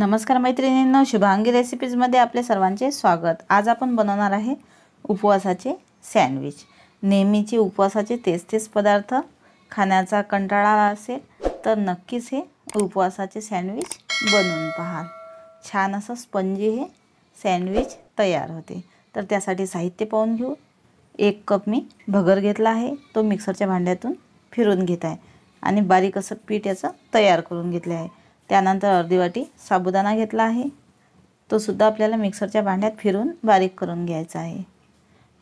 नमस्कार मैत्रिणींनो शुभांगी रेसिपीजमध्ये आपले सर्वांचे स्वागत आज आपण बनवणार आहे उपवासाचे सँडविच नेहमीचे उपवासाचे तेच तेच पदार्थ खाण्याचा कंटाळा असेल तर नक्कीच हे उपवासाचे सँडविच बनवून पहा छान असं स्पंजी हे सँडविच तयार होते तर त्यासाठी साहित्य पाहून घेऊ एक कप मी भगर घेतला आहे तो मिक्सरच्या भांड्यातून फिरून घेत आहे आणि बारीक असं पीठ याचं तयार करून घेतले आहे त्यानंतर अर्धी वाटी साबुदाणा घेतला आहे तो सुद्धा आपल्याला मिक्सरच्या भांड्यात फिरून बारीक करून घ्यायचा आहे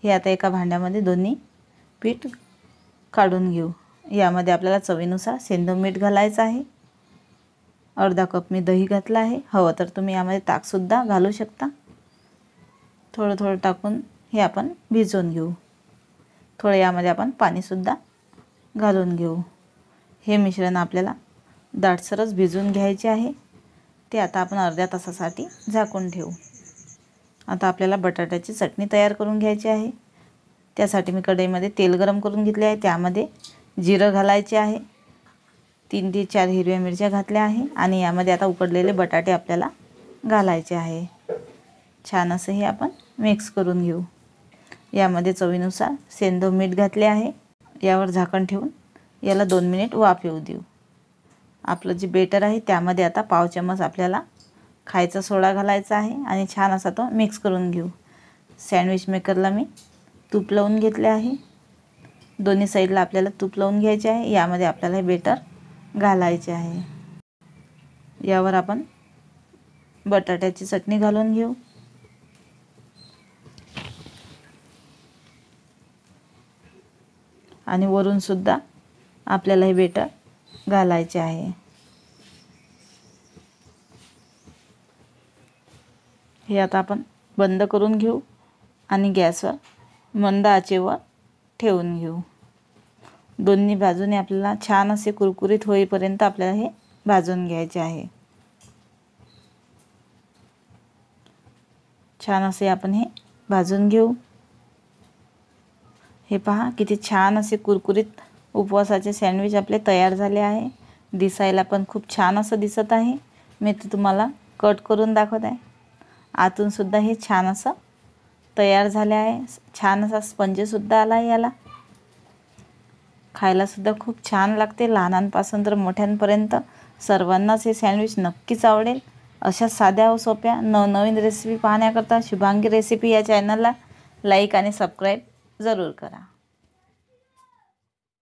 हे आता एका भांड्यामध्ये दोन्ही पीठ काढून घेऊ यामध्ये आपल्याला चवीनुसार सेंदू मीठ घालायचं आहे अर्धा कप मी दही घातलं आहे हवं तर तुम्ही यामध्ये ताकसुद्धा घालू शकता थोडं थोडं टाकून हे आपण भिजवून घेऊ थोडं यामध्ये आपण पाणीसुद्धा घालून घेऊ हे मिश्रण आपल्याला दाटसरच भिजून घ्यायचे आहे ते आता आपण अर्ध्या तासासाठी झाकून ठेवू आता आपल्याला बटाट्याची चटणी तयार करून घ्यायची आहे त्यासाठी मी कढईमध्ये तेल गरम करून घेतले आहे त्यामध्ये जिरं घालायचे आहे तीन ते चार हिरव्या मिरच्या घातल्या आहे आणि यामध्ये आता उकडलेले बटाटे आपल्याला घालायचे आहे छान असं हे आपण मिक्स करून घेऊ यामध्ये चवीनुसार सेंधव मीठ घातले आहे यावर झाकण ठेवून याला दोन मिनिट वाफ येऊ देऊ आपलं जे बेटर आहे त्यामध्ये आता पाव चम्मच आपल्याला खायचा सोडा घालायचा आहे आणि छान असा तो मिक्स करून घेऊ सँडविच मेकरला मी तूप लावून घेतले आहे दोन्ही साईडला आपल्याला तूप लावून घ्यायचे आहे यामध्ये आपल्याला हे बेटर घालायचे आहे यावर आपण बटाट्याची चटणी घालून घेऊ आणि वरूनसुद्धा आपल्याला हे बेटर घालायचे आहे हे आता आपण बंद करून घेऊ आणि गॅसवर मंद आचेवर ठेवून घेऊ दोन्ही बाजूने आपल्याला छान असे कुरकुरीत होईपर्यंत आपल्याला हे भाजून घ्यायचे आहे छान असे आपण हे भाजून घेऊ हे पहा किती छान असे कुरकुरीत उपवासाचे सँडविच आपले तयार झाले आहे दिसायला पण खूप छान असं दिसत आहे मी ते तुम्हाला कट करून दाखवत आहे आतूनसुद्धा हे छान असं तयार झाले आहे छान असा स्पंजसुद्धा आला आहे याला खायलासुद्धा खूप छान लागते लहानांपासून तर मोठ्यांपर्यंत सर्वांनाच हे सँडविच नक्कीच आवडेल अशा साध्या व सोप्या नवनवीन रेसिपी पाहण्याकरता शुभांगी रेसिपी या चॅनलला लाईक आणि सबस्क्राईब जरूर करा